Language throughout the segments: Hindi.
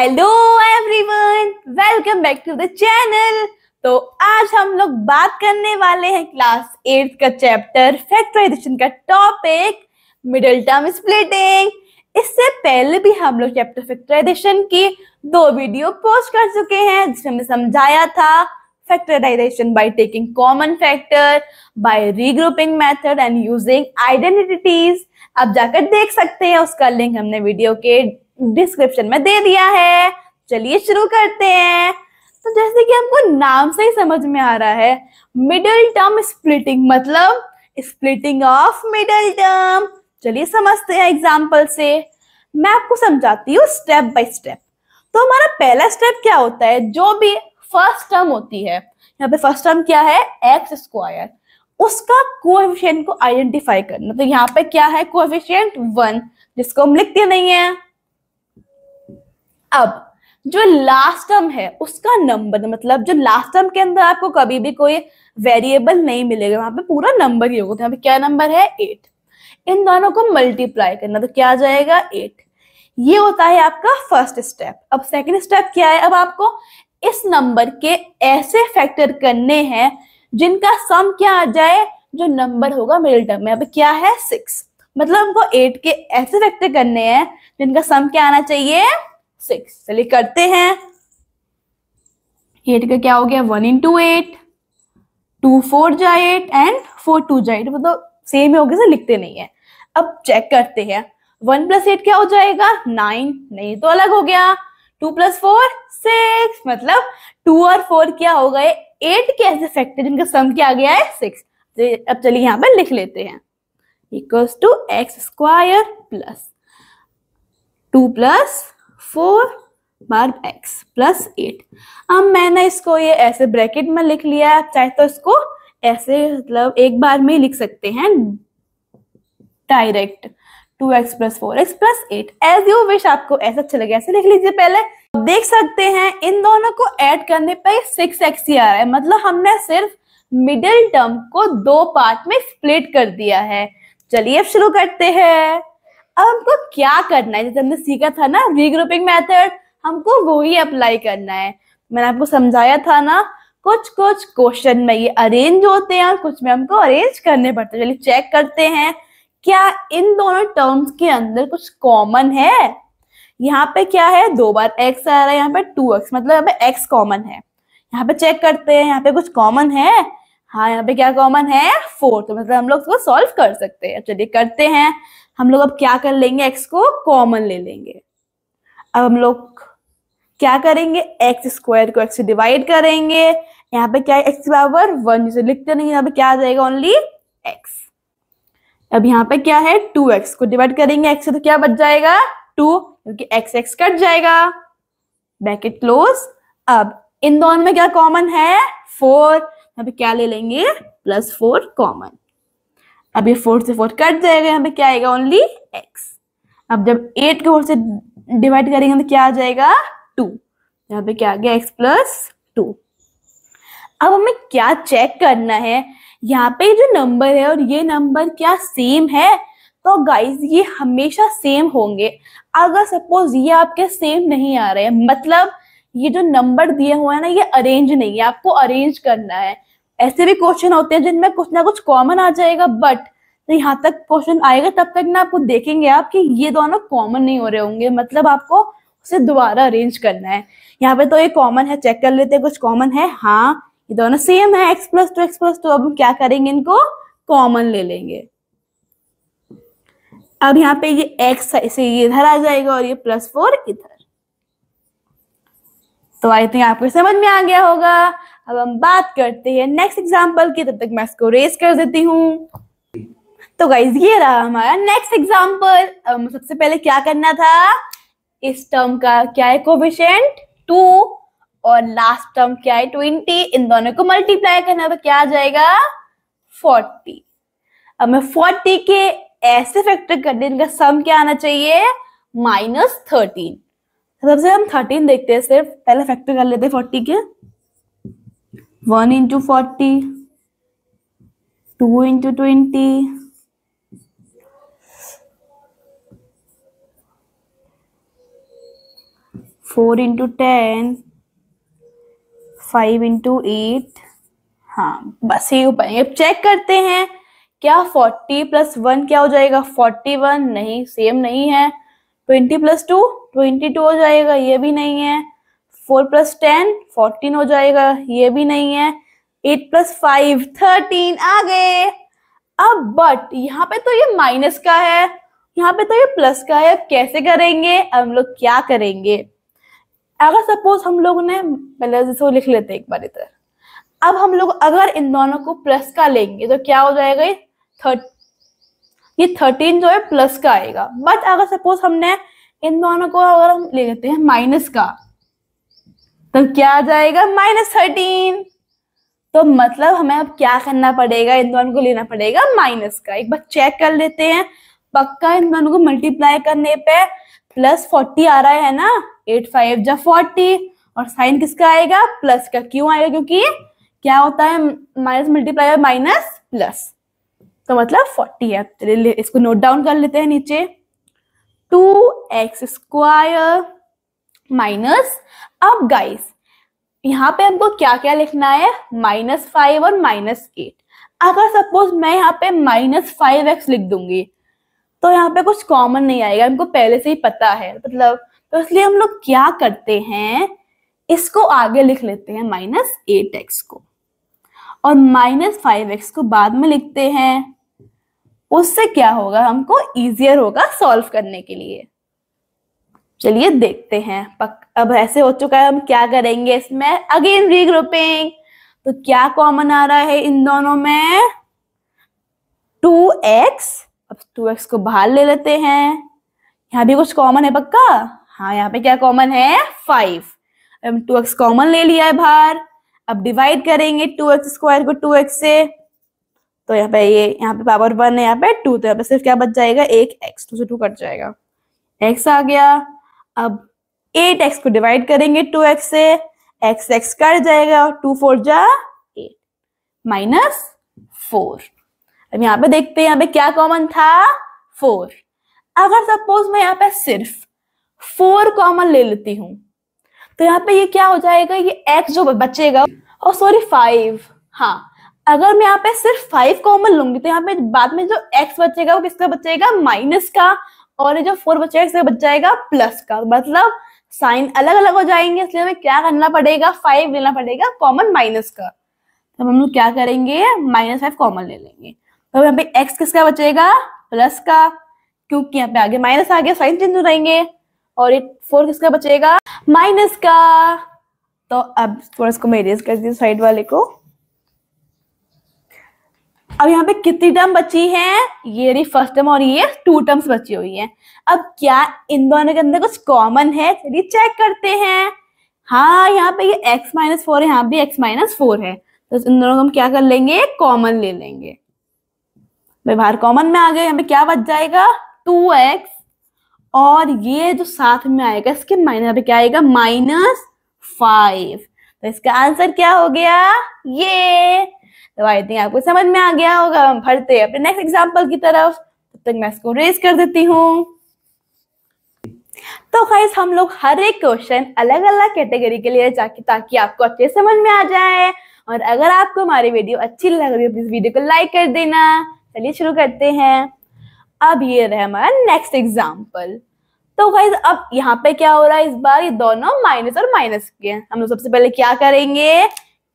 hello everyone welcome back to the channel तो आज हम लोग बात करने वाले हैं क्लास एट का चैप्टर फैक्टराइजेशन का टॉपिक मिडिल टर्म स्प्लिटिंग इससे पहले भी हम लोग चैप्टर फैक्टराइजेशन की दो वीडियो पोस्ट कर चुके हैं जिसमें हमने समझाया था factorization by taking common factor by regrouping method and using identities आप जाकर देख सकते हैं उसका लिंक हमने वीडियो के डिस्क्रिप्शन में दे दिया है चलिए शुरू करते हैं तो जैसे कि हमको नाम से ही समझ में आ रहा है मिडिल टर्म स्प्लिटिंग मतलब स्प्लिटिंग ऑफ मिडिल टर्म चलिए समझते हैं एग्जाम्पल से मैं आपको समझाती हूँ स्टेप बाय स्टेप तो हमारा पहला स्टेप क्या होता है जो भी फर्स्ट टर्म होती है यहाँ पे फर्स्ट टर्म क्या है एक्स स्क्वायर उसका कोएफिशिएंट को आइडेंटिफाई करना तो यहाँ पे क्या है कोएफिशिएंट वन जिसको हम लिखते नहीं है अब जो लास्ट टर्म है उसका नंबर मतलब जो लास्ट टर्म के अंदर आपको कभी भी कोई वेरिएबल नहीं मिलेगा वहां पे पूरा नंबर ही होगा क्या नंबर है एट इन दोनों को मल्टीप्लाई करना तो क्या आ जाएगा एट ये होता है आपका फर्स्ट स्टेप अब सेकंड स्टेप क्या है अब आपको इस नंबर के ऐसे फैक्टर करने हैं जिनका सम क्या आ जाए जो नंबर होगा मिडिल टर्म में अब क्या है सिक्स मतलब हमको एट के ऐसे फैक्टर करने हैं जिनका सम क्या आना चाहिए सिक्स चलिए करते हैं एट का क्या हो गया one into eight two four जा एट एंड फोर टू जा एट मतलब सेम ही हो गया लिखते नहीं है अब चेक करते हैं वन प्लस एट क्या हो जाएगा नाइन नहीं तो अलग हो गया टू प्लस फोर सिक्स मतलब टू और फोर क्या हो गए एट के ऐसे फैक्टर जिनका सम क्या आ गया है सिक्स अब चलिए यहाँ पर लिख लेते हैं equals to x square plus two plus four बार एक्स प्लस एट अब मैंने इसको ये ऐसे ब्रैकेट में लिख लिया आप चाहे तो इसको ऐसे मतलब एक बार में लिख सकते हैं direct two x plus four x plus eight as you wish आपको ऐसा अच्छा लगे ऐसे लिख लीजिए पहले देख सकते हैं इन दोनों को ऐड करने पर सिक्स एक्स ही आ रहा है मतलब हमने सिर्फ मिडिल टर्म को दो पार्ट में स्प्लिट कर दिया है चलिए अब शुरू करते हैं अब हमको क्या करना है जैसे हमने सीखा था ना रीग्रुपिंग मेथड हमको वो ही अप्लाई करना है मैंने आपको समझाया था ना कुछ कुछ क्वेश्चन में ये अरेंज होते हैं और कुछ में हमको अरेंज करने पड़ते हैं चलिए चेक करते हैं क्या इन दोनों टर्म्स के अंदर कुछ कॉमन है यहाँ पे क्या है दो बार एक्स आ रहा है यहाँ पे टू एक्स मतलब यहाँ पे एक्स कॉमन है यहाँ पे चेक करते हैं यहाँ पे कुछ कॉमन है हाँ यहाँ पे क्या कॉमन है फोर तो मतलब हम लोग उसको सॉल्व कर सकते हैं चलिए करते हैं हम लोग अब क्या कर लेंगे एक्स को कॉमन ले लेंगे अब हम लोग क्या करेंगे एक्स स्क्वायर को एक्स से डिवाइड करेंगे यहाँ पे क्या एक्स पावर वन जिसे लिखते नहीं यहाँ पे क्या आ जाएगा ओनली एक्स अब यहाँ पे क्या है टू एक्स को डिवाइड करेंगे एक्स से तो क्या बच जाएगा टू क्योंकि एक्स एक्स कट जाएगा ब्रैकेट क्लोज अब इन दोनों में क्या कॉमन है फोर यहाँ पे क्या ले लेंगे प्लस फोर कॉमन अब ये फोर से फोर कट जाएगा यहाँ पे क्या आएगा ओनली एक्स अब जब एट को फोर से डिवाइड करेंगे तो क्या आ जाएगा टू यहाँ पे क्या आ गया एक्स प्लस टू अब हमें क्या चेक करना है यहाँ पे जो नंबर है और ये नंबर क्या सेम है तो गाइज ये हमेशा सेम होंगे अगर सपोज ये आपके सेम नहीं आ रहे मतलब ये जो नंबर दिए हुए हैं ना ये अरेंज नहीं है आपको अरेंज करना है ऐसे भी क्वेश्चन होते हैं जिनमें कुछ ना कुछ कॉमन आ जाएगा बट तो यहाँ तक क्वेश्चन आएगा तब तक ना आपको देखेंगे आप कि ये दोनों कॉमन नहीं हो रहे होंगे मतलब आपको उसे दोबारा अरेंज करना है यहाँ पे तो ये कॉमन है चेक कर लेते हैं कुछ कॉमन है हाँ ये दोनों सेम है x plus two x plus two अब हम क्या करेंगे इनको कॉमन ले लेंगे अब यहाँ पे ये एक्स से ये इधर आ जाएगा और ये प्लस फोर इधर तो आई थिंक आपको समझ में आ गया होगा अब हम बात करते हैं नेक्स्ट एग्जाम्पल की तब तक मैं इसको रेस कर देती हूँ तो गाइज ये रहा हमारा नेक्स्ट एग्जाम्पल सबसे पहले क्या करना था इस टर्म का क्या है कोविशेंट टू और लास्ट टर्म क्या है ट्वेंटी इन दोनों को मल्टीप्लाई करना तो क्या आ जाएगा फोर्टी अब मैं फोर्टी के ऐसे फैक्टर कर दें इनका सम क्या आना चाहिए माइनस थर्टीन तो सबसे हम थर्टीन देखते हैं सिर्फ पहले फैक्टर कर लेते हैं फोर्टी के one into forty two into twenty four into ten five into eight हाँ बस ये हो पाएंगे अब चेक करते हैं क्या फोर्टी प्लस वन क्या हो जाएगा फोर्टी वन नहीं सेम नहीं है twenty plus two twenty two हो जाएगा ये भी नहीं है फोर प्लस टेन फोर्टीन हो जाएगा ये भी नहीं है एट प्लस फाइव थर्टीन आ गए अब बट यहाँ पे तो ये माइनस का है यहाँ पे तो ये प्लस का है अब कैसे करेंगे हम लोग क्या करेंगे अगर सपोज हम लोग ने पहले जैसे लिख लेते हैं एक बार इधर अब हम लोग अगर इन दोनों को प्लस का लेंगे तो क्या हो जाएगा ये थर्ट ये थर्टीन जो है प्लस का आएगा बट अगर सपोज हमने इन दोनों को अगर हम ले लेते हैं माइनस का तो क्या आ जाएगा माइनस थर्टीन तो मतलब हमें अब क्या करना पड़ेगा इन दोनों को लेना पड़ेगा माइनस का एक बार चेक कर लेते हैं पक्का इन दोनों को मल्टीप्लाई करने पे प्लस फोर्टी आ रहा है ना एट फाइव जब फोर्टी और साइन किसका आएगा प्लस का क्यों आएगा क्योंकि क्या होता है माइनस मल्टीप्लाई माइनस प्लस तो मतलब फोर्टी है इसको नोट डाउन कर लेते हैं नीचे टू एक्स स्क्वायर माइनस अब गाइस यहाँ पे हमको क्या क्या लिखना है माइनस फाइव और माइनस एट अगर सपोज मैं यहाँ पे माइनस फाइव एक्स लिख दूंगी तो यहाँ पे कुछ कॉमन नहीं आएगा हमको पहले से ही पता है मतलब तो इसलिए हम लोग क्या करते हैं इसको आगे लिख लेते हैं माइनस एट एक्स को और माइनस फाइव एक्स को बाद में लिखते हैं उससे क्या होगा हमको इजियर होगा सॉल्व करने के लिए चलिए देखते हैं पक अब ऐसे हो चुका है हम क्या करेंगे इसमें अगेन रीग्रुपिंग तो क्या कॉमन आ रहा है इन दोनों में टू एक्स अब टू एक्स को बाहर ले लेते हैं यहाँ भी कुछ कॉमन है पक्का हाँ यहाँ पे क्या कॉमन है फाइव अब टू एक्स कॉमन ले लिया है बाहर अब डिवाइड करेंगे टू एक्स स्क्वायर को टू एक्स से तो यहाँ पे ये यहाँ पे पावर वन है यहाँ पे टू तो यहाँ पे सिर्फ क्या बच जाएगा एक एक्स टू से टू कट जाएगा एक्स आ गया अब एट एक्स को डिवाइड करेंगे टू एक्स से एक्स एक्स कट जाएगा टू फोर जा एट माइनस फोर अब यहां पे देखते हैं यहां पे क्या कॉमन था फोर अगर सपोज मैं यहां पे सिर्फ फोर कॉमन ले लेती हूं तो यहां पे ये क्या हो जाएगा ये एक्स जो बचेगा और सॉरी फाइव हाँ अगर मैं यहाँ पे सिर्फ फाइव कॉमन लूंगी तो यहाँ पे बाद में जो एक्स बचेगा वो किसका बचेगा माइनस का और ये जो फोर बचेगा इससे बच जाएगा प्लस का मतलब साइन अलग अलग हो जाएंगे इसलिए हमें क्या करना पड़ेगा फाइव लेना पड़ेगा कॉमन माइनस का तो हम लोग क्या करेंगे माइनस फाइव कॉमन ले लेंगे तो यहाँ पे एक्स किसका बचेगा प्लस का क्योंकि यहाँ पे आगे माइनस आ गया साइन चेंज हो जाएंगे और ये फोर किसका बचेगा माइनस का तो अब थोड़ा इसको मैं इरेज कर दी साइड वाले को अब यहाँ पे कितनी टर्म बची है ये रही फर्स्ट टर्म और ये टू टर्म्स बची हुई हैं अब क्या इन दोनों के अंदर कुछ कॉमन है चलिए चेक करते हैं हाँ यहाँ पे ये x माइनस फोर है यहाँ भी x माइनस फोर है तो इन दोनों को हम क्या कर लेंगे कॉमन ले लेंगे भाई बाहर कॉमन में आ गए यहाँ पे क्या बच जाएगा टू एक्स और ये जो साथ में आएगा इसके माइनस पे क्या आएगा माइनस फाइव तो इसका आंसर क्या हो गया ये तो आई थिंक आपको समझ में आ गया होगा हम भरते हैं अपने नेक्स्ट एग्जाम्पल की तरफ तब तक मैं इसको रेज कर देती हूँ तो खैस हम लोग हर एक क्वेश्चन अलग अलग कैटेगरी के लिए जाके ताकि आपको अच्छे समझ में आ जाए और अगर आपको हमारी वीडियो अच्छी लग रही हो प्लीज वीडियो को लाइक कर देना चलिए शुरू करते हैं अब ये रहा हमारा नेक्स्ट एग्जाम्पल तो गाइज अब यहाँ पे क्या हो रहा है इस बार ये दोनों माइनस और माइनस के हैं हम लोग सबसे पहले क्या करेंगे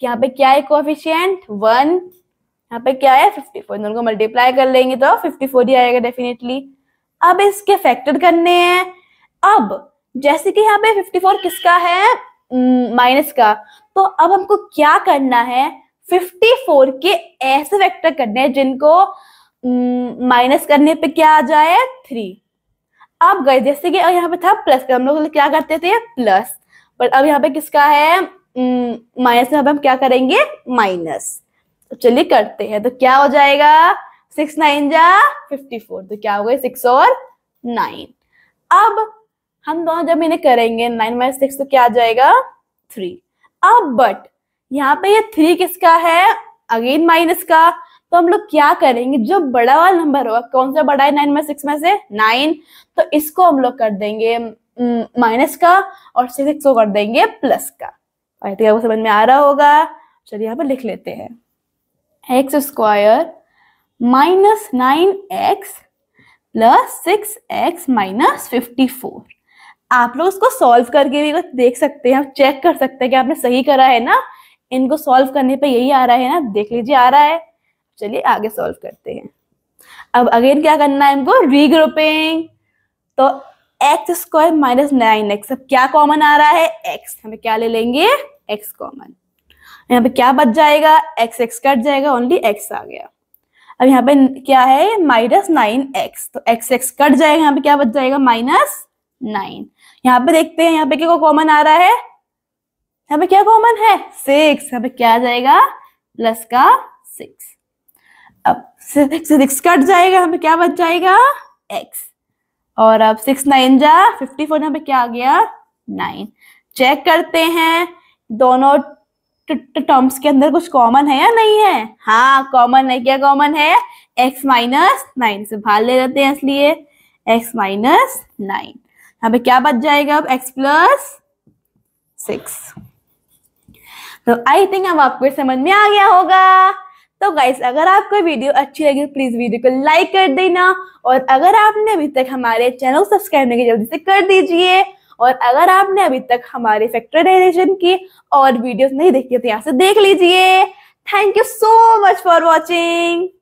कि यहाँ पे क्या है कोफिशियंट वन यहाँ पे क्या है फिफ्टी फोर दोनों को मल्टीप्लाई कर लेंगे तो फिफ्टी फोर ही आएगा डेफिनेटली अब इसके फैक्टर करने हैं अब जैसे कि यहाँ पे फिफ्टी फोर किसका है माइनस hmm, का तो अब हमको क्या करना है फिफ्टी फोर के ऐसे फैक्टर करने हैं जिनको माइनस hmm, करने पे क्या आ जाए थ्री अब गए जैसे कि यहाँ पे था प्लस का हम लोग क्या करते थे प्लस पर अब यहाँ पे किसका है हम्म, माइनस में अब हम क्या करेंगे माइनस तो चलिए करते हैं तो क्या हो जाएगा सिक्स नाइन जा फिफ्टी फोर तो क्या हो गए सिक्स और नाइन अब हम दोनों जब इन्हें करेंगे नाइन माइनस सिक्स तो क्या आ जाएगा थ्री अब बट यहाँ पे ये थ्री किसका है अगेन माइनस का तो हम लोग क्या करेंगे जो बड़ा वाला नंबर होगा कौन सा बड़ा है नाइन में सिक्स में से नाइन तो इसको हम लोग कर देंगे हम्म, माइनस का और सिक्स को कर देंगे प्लस का आई थिंक आपको समझ में आ रहा होगा चलिए यहाँ पर लिख लेते हैं x square minus nine x plus six x minus fifty four आप लोग इसको सॉल्व करके भी देख सकते हैं चेक कर सकते हैं कि आपने सही करा है ना इनको सॉल्व करने पे यही आ रहा है ना देख लीजिए आ रहा है चलिए आगे सॉल्व करते हैं अब अगेन क्या करना है इनको रीग्रुपिंग तो x square minus nine x अब क्या कॉमन आ रहा है एक्स हमें क्या ले लेंगे एक्स कॉमन यहाँ पे क्या बच जाएगा एक्स एक्स कट जाएगा ओनली एक्स आ गया अब यहाँ पे क्या है माइनस नाइन एक्स तो एक्स एक्स कट जाएगा यहाँ पे क्या बच जाएगा माइनस नाइन यहाँ पे देखते हैं यहाँ पे क्या कॉमन आ रहा है यहाँ पे क्या कॉमन है सिक्स यहाँ पे क्या आ जाएगा प्लस का सिक्स अब सिक्स कट जाएगा यहाँ पे क्या बच जाएगा एक्स और अब सिक्स नाइन जा फिफ्टी फोर यहाँ पे क्या आ गया नाइन चेक करते हैं दोनों टर्म्स के अंदर कुछ कॉमन है या नहीं है हाँ कॉमन है क्या कॉमन है एक्स माइनस नाइन से भाग ले लेते हैं इसलिए एक्स माइनस नाइन यहाँ पे क्या बच जाएगा अब एक्स प्लस सिक्स तो आई थिंक अब आपको समझ में आ गया होगा तो गाइस अगर आपको वीडियो अच्छी लगी तो प्लीज़ वीडियो को लाइक कर देना और अगर आपने अभी तक हमारे चैनल को सब्सक्राइब नहीं किया जल्दी से कर दीजिए और अगर आपने अभी तक हमारे फैक्ट्राइजेशन की और वीडियोस नहीं देखी तो यहाँ से देख लीजिए thank you so much for watching